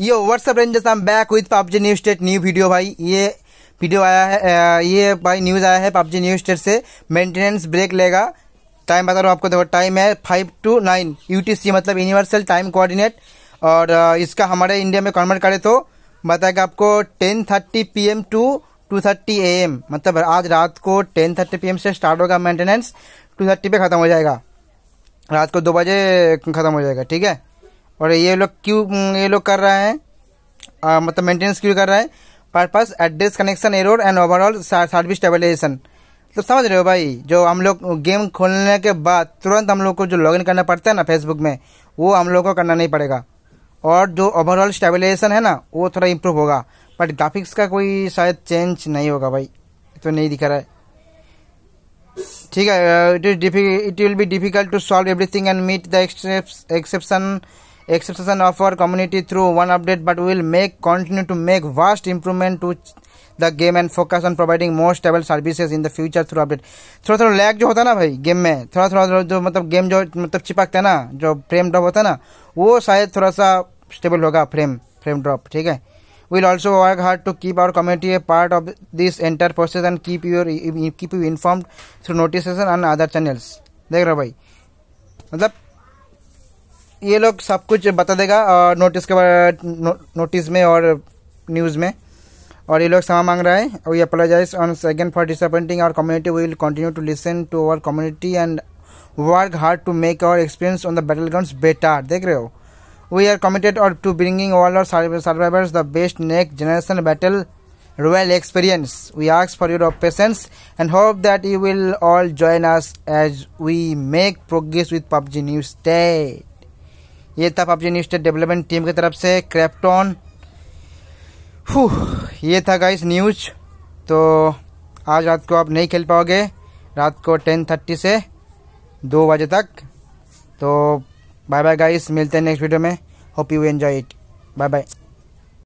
ये what's up rangers जैसा back with PUBG new state new video भाई ये वीडियो आया है ये भाई न्यूज़ आया है पबजी न्यू स्टेट से मेंटेनेंस ब्रेक लेगा टाइम बता रहा हूँ आपको देखो टाइम है फाइव टू नाइन यू मतलब यूनिवर्सल टाइम कोऑर्डिनेट और इसका हमारे इंडिया में कन्वर्ट करे तो बताएगा आपको ten thirty P M to two thirty A M मतलब आज रात को टेन थर्टी पी एम से स्टार्ट होगा मेंटेनेंस टू थर्टी ख़त्म हो जाएगा रात को दो बजे ख़त्म हो जाएगा ठीक है और ये लोग क्यों ये लोग कर रहा है आ, मतलब मेंटेनेंस क्यों कर रहा है purpose address connection error and overall service stabilization तो समझ रहे हो भाई जो हम लोग गेम खोलने के बाद तुरंत हम लोग को जो लॉगिन करना पड़ता है ना फेसबुक में वो हम लोग को करना नहीं पड़ेगा और जो ओवरऑल स्टेबलाइजेशन है ना वो थोड़ा इम्प्रूव होगा बट ग्राफिक्स का कोई शायद चेंज नहीं होगा भाई तो नहीं दिखा रहा है ठीक है it is it will be difficult to solve everything and meet the exception exception of our community through one update but we will make continue to make vast improvement to the game and focus on providing more stable services in the future through update थोड़ा थोड़ा lag जो होता है ना भाई game में थोड़ा थोड़ा जो मतलब गेम जो मतलब चिपकता है ना जो फ्रेम ड्रॉप होता है ना वो शायद थोड़ा सा स्टेबल होगा फ्रेम फ्रेम ड्रॉप ठीक है will also work hard to keep our community a part of this entire process and keep your keep you informed through notification and other channels देख रहे हो भाई मतलब ये लोग सब कुछ बता देगा और नोटिस के बारे नो, नोटिस में और न्यूज़ में और ये लोग क्षमा मांग रहा है we apologize on second for disappointing our community will continue to listen to our community and work hard to make our experience on the battle ground better देख रहे हो वी आर कमिटेड और to bringing all our survivors the best next generation battle royale experience we ask for your patience and hope that you will all join us as we make progress with PUBG news TET ये था PUBG new state development team की तरफ से क्रेप्टॉन ये था guys news तो आज रात को आप नहीं खेल पाओगे रात को टेन थर्टी से दो बजे तक तो बाय बाय गाइस मिलते हैं नेक्स्ट वीडियो में hope you enjoy it bye bye